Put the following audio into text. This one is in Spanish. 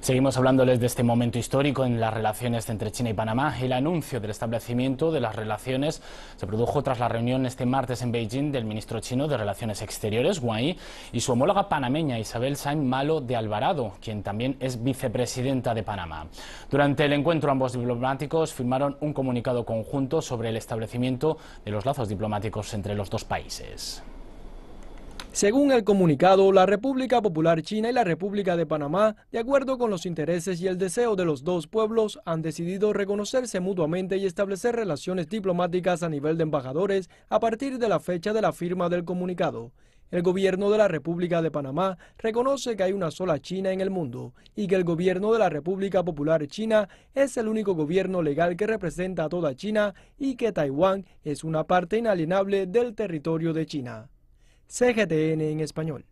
Seguimos hablándoles de este momento histórico en las relaciones entre China y Panamá. El anuncio del establecimiento de las relaciones se produjo tras la reunión este martes en Beijing del ministro chino de Relaciones Exteriores, Wang Yi, y su homóloga panameña Isabel Sain Malo de Alvarado, quien también es vicepresidenta de Panamá. Durante el encuentro ambos diplomáticos firmaron un comunicado conjunto sobre el establecimiento de los lazos diplomáticos entre los dos países. Según el comunicado, la República Popular China y la República de Panamá, de acuerdo con los intereses y el deseo de los dos pueblos, han decidido reconocerse mutuamente y establecer relaciones diplomáticas a nivel de embajadores a partir de la fecha de la firma del comunicado. El gobierno de la República de Panamá reconoce que hay una sola China en el mundo y que el gobierno de la República Popular China es el único gobierno legal que representa a toda China y que Taiwán es una parte inalienable del territorio de China. CGTN en español.